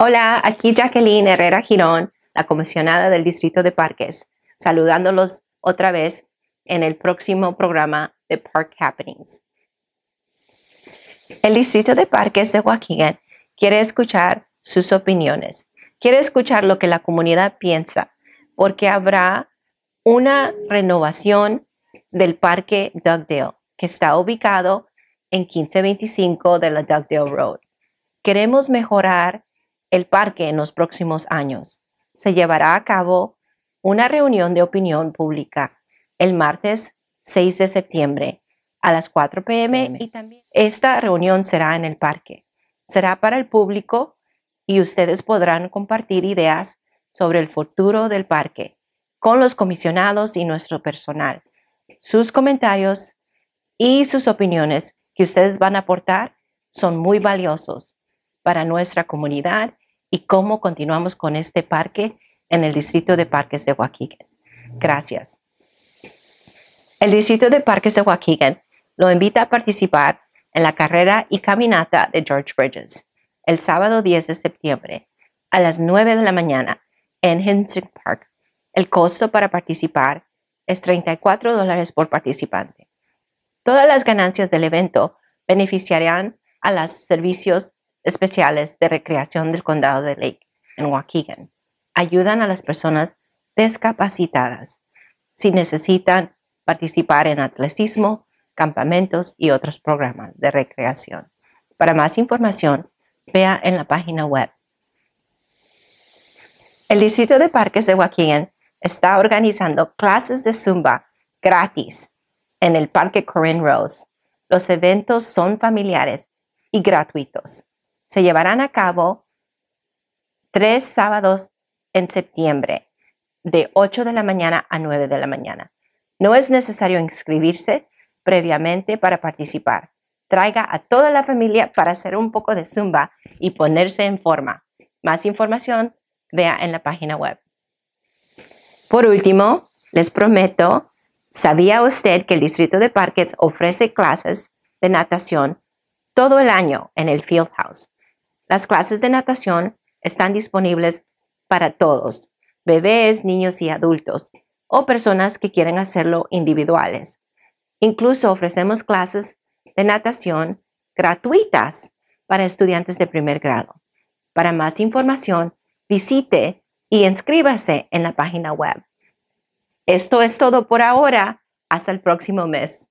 Hola, aquí Jacqueline Herrera Girón, la comisionada del Distrito de Parques, saludándolos otra vez en el próximo programa de Park Happenings. El Distrito de Parques de Joaquín quiere escuchar sus opiniones, quiere escuchar lo que la comunidad piensa, porque habrá una renovación del Parque Dugdale, que está ubicado en 1525 de la Dugdale Road. Queremos mejorar el parque en los próximos años. Se llevará a cabo una reunión de opinión pública el martes 6 de septiembre a las 4 pm y también esta reunión será en el parque. Será para el público y ustedes podrán compartir ideas sobre el futuro del parque con los comisionados y nuestro personal. Sus comentarios y sus opiniones que ustedes van a aportar son muy valiosos para nuestra comunidad y cómo continuamos con este parque en el Distrito de Parques de Waukegan. Gracias. El Distrito de Parques de Waukegan lo invita a participar en la carrera y caminata de George Bridges el sábado 10 de septiembre a las 9 de la mañana en Henson Park. El costo para participar es 34 dólares por participante. Todas las ganancias del evento beneficiarán a los servicios especiales de recreación del condado de Lake en Waukegan. Ayudan a las personas discapacitadas si necesitan participar en atletismo, campamentos y otros programas de recreación. Para más información, vea en la página web. El Distrito de Parques de Waukegan está organizando clases de Zumba gratis en el Parque Corinne Rose. Los eventos son familiares y gratuitos se llevarán a cabo tres sábados en septiembre, de 8 de la mañana a 9 de la mañana. No es necesario inscribirse previamente para participar. Traiga a toda la familia para hacer un poco de zumba y ponerse en forma. Más información vea en la página web. Por último, les prometo, ¿sabía usted que el Distrito de Parques ofrece clases de natación todo el año en el House? Las clases de natación están disponibles para todos, bebés, niños y adultos, o personas que quieren hacerlo individuales. Incluso ofrecemos clases de natación gratuitas para estudiantes de primer grado. Para más información, visite y inscríbase en la página web. Esto es todo por ahora. Hasta el próximo mes.